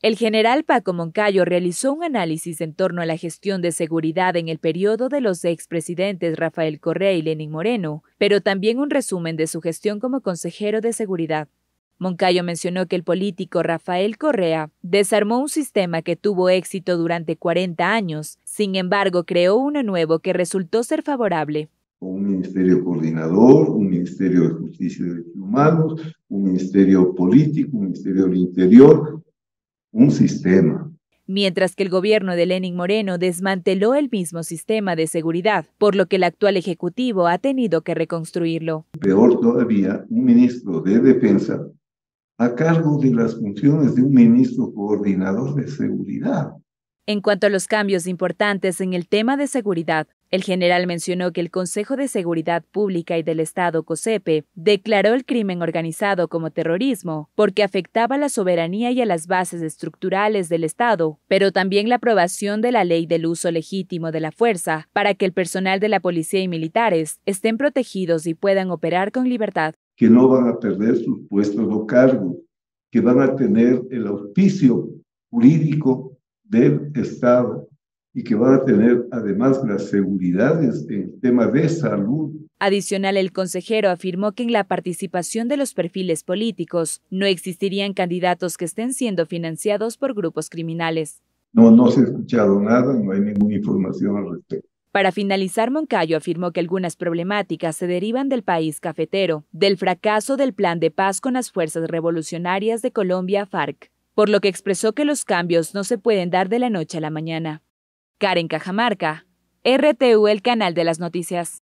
El general Paco Moncayo realizó un análisis en torno a la gestión de seguridad en el periodo de los expresidentes Rafael Correa y Lenín Moreno, pero también un resumen de su gestión como consejero de seguridad. Moncayo mencionó que el político Rafael Correa desarmó un sistema que tuvo éxito durante 40 años, sin embargo creó uno nuevo que resultó ser favorable. Un ministerio coordinador, un ministerio de justicia y derechos humanos, un ministerio político, un ministerio del interior, un sistema. Mientras que el gobierno de Lenin Moreno desmanteló el mismo sistema de seguridad, por lo que el actual Ejecutivo ha tenido que reconstruirlo. Peor todavía, un ministro de Defensa a cargo de las funciones de un ministro coordinador de seguridad. En cuanto a los cambios importantes en el tema de seguridad, el general mencionó que el Consejo de Seguridad Pública y del Estado COSEPE declaró el crimen organizado como terrorismo porque afectaba a la soberanía y a las bases estructurales del Estado, pero también la aprobación de la ley del uso legítimo de la fuerza para que el personal de la policía y militares estén protegidos y puedan operar con libertad. Que no van a perder sus puestos o cargos, que van a tener el auspicio jurídico del Estado y que van a tener además las seguridades en tema de salud. Adicional, el consejero afirmó que en la participación de los perfiles políticos no existirían candidatos que estén siendo financiados por grupos criminales. No, no se ha escuchado nada, no hay ninguna información al respecto. Para finalizar, Moncayo afirmó que algunas problemáticas se derivan del país cafetero, del fracaso del plan de paz con las fuerzas revolucionarias de Colombia, FARC, por lo que expresó que los cambios no se pueden dar de la noche a la mañana. Karen Cajamarca, RTU, el canal de las noticias.